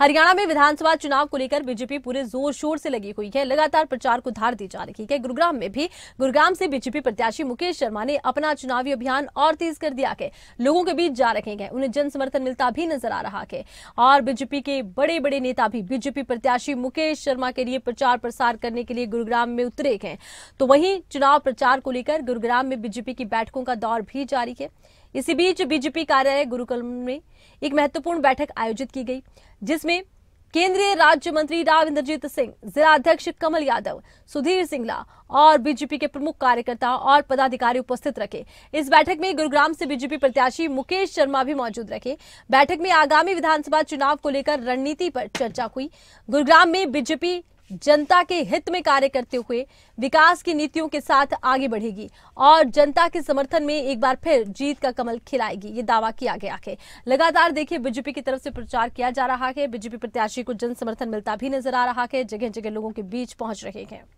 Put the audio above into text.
हरियाणा में विधानसभा चुनाव को लेकर बीजेपी पूरे जोर शोर से लगी हुई है लगातार प्रचार को धार दी जा रही है गुरुग्राम में भी गुरुग्राम से बीजेपी प्रत्याशी मुकेश शर्मा ने अपना चुनावी अभियान और तेज कर दिया है लोगों के बीच जा रखे हैं उन्हें जन समर्थन मिलता भी नजर आ रहा है और बीजेपी के बड़े बड़े नेता भी बीजेपी प्रत्याशी मुकेश शर्मा के लिए प्रचार प्रसार करने के लिए गुरुग्राम में उतरे हैं तो वहीं चुनाव प्रचार को लेकर गुरुग्राम में बीजेपी की बैठकों का दौर भी जारी है इसी बीच बीजेपी कार्यालय गुरुकुल में एक महत्वपूर्ण बैठक आयोजित की गई जिसमें केंद्रीय राज्य मंत्री राव इंद्रजीत सिंह जिला अध्यक्ष कमल यादव सुधीर सिंगला और बीजेपी के प्रमुख कार्यकर्ता और पदाधिकारी उपस्थित रखे इस बैठक में गुरुग्राम से बीजेपी प्रत्याशी मुकेश शर्मा भी मौजूद रखे बैठक में आगामी विधानसभा चुनाव को लेकर रणनीति पर चर्चा हुई गुरुग्राम में बीजेपी जनता के हित में कार्य करते हुए विकास की नीतियों के साथ आगे बढ़ेगी और जनता के समर्थन में एक बार फिर जीत का कमल खिलाएगी ये दावा किया गया है लगातार देखिए बीजेपी की तरफ से प्रचार किया जा रहा है बीजेपी प्रत्याशी को जन समर्थन मिलता भी नजर आ रहा है जगह जगह लोगों के बीच पहुंच रहे हैं